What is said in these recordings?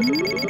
Thank you.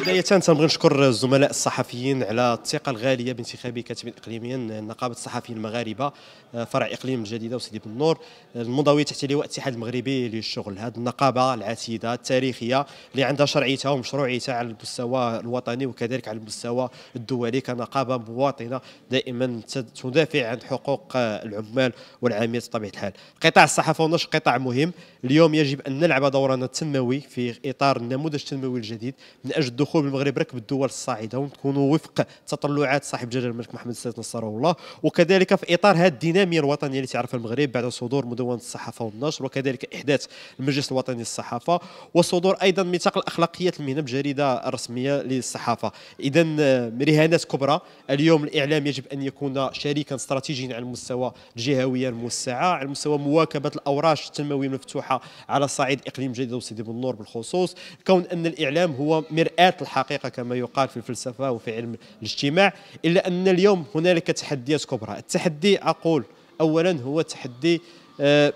بداية تنبغي نشكر الزملاء الصحفيين على الثقة الغالية بانتخابي كاتب إقليميا نقابة الصحفيين المغاربة آه، فرع إقليم الجديدة وسيدي بن نور آه، المنضوي تحت لواء الاتحاد المغربي للشغل هذه النقابة العتيدة التاريخية اللي عندها شرعيتها ومشروعيتها على المستوى الوطني وكذلك على المستوى الدولي كنقابة مواطنة دائما تدافع عن حقوق آه، العمال والعاملين بطبيعة الحال قطاع الصحافة والنشر قطاع مهم اليوم يجب أن نلعب دورنا التنموي في إطار النموذج التنموي الجديد من اجل الدخول بالمغرب ركب الدول الصاعده وتكونوا وفق تطلعات صاحب جلاله الملك محمد السادس نصره الله وكذلك في اطار هذه الديناميه الوطنيه اللي تعرفها المغرب بعد صدور مدونه الصحافه والنشر وكذلك احداث المجلس الوطني للصحافه وصدور ايضا ميثاق الاخلاقيات المهنه بجريده رسميه للصحافه اذا آه، رهانات كبرى اليوم الاعلام يجب ان يكون شريكا استراتيجيا على المستوى الجهوي الموسعه على مستوى مواكبه الاوراش التنمويه المفتوحه على صعيد اقليم جديد وسيدي بنور بالخصوص كون ان الاعلام هو مرآة الحقيقة كما يقال في الفلسفة وفي علم الاجتماع إلا أن اليوم هنالك تحديات كبرى التحدي أقول أولا هو تحدي أه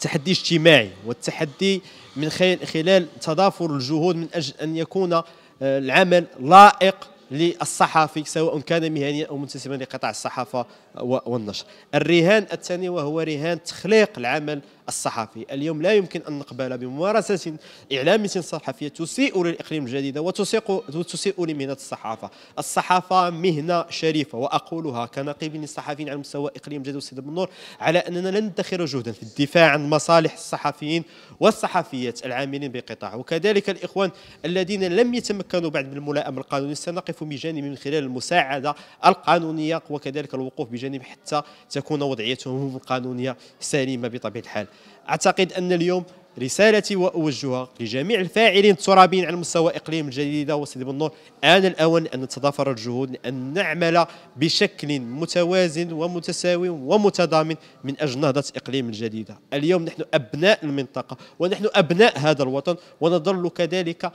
تحدي اجتماعي والتحدي من خلال تضافر الجهود من أجل أن يكون آه، العمل لائق للصحفي سواء كان مهنيا او منتسبا لقطاع الصحافه والنشر. الرهان الثاني وهو رهان تخليق العمل الصحفي اليوم لا يمكن أن نقبل بممارسة إعلامية صحفية تسيء للإقليم الجديد وتسيء لمهنة الصحافة الصحافة مهنة شريفة وأقولها كنقيب للصحفيين على مستوى إقليم الجديد والسيد بنور على أننا لن ندخر جهدا في الدفاع عن مصالح الصحفيين والصحفيات العاملين بقطاع وكذلك الإخوان الذين لم يتمكنوا بعد من الملائمة القانونية سنقف بجانب من خلال المساعدة القانونية وكذلك الوقوف بجانب حتى تكون وضعيتهم القانونية سليمة بطبيعة الحال أعتقد أن اليوم رسالتي وأوجهها لجميع الفاعلين الترابيين على مستوى إقليم الجديدة وسيدي بنور آن الأوان أن نتضافر الجهود أن نعمل بشكل متوازن ومتساوي ومتضامن من أجل نهضة إقليم الجديدة اليوم نحن أبناء المنطقة ونحن أبناء هذا الوطن ونظل كذلك آه،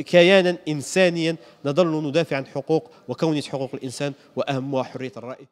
كيانا إنسانيا نظل ندافع عن حقوق وكونية حقوق الإنسان وأهمها حرية الرأي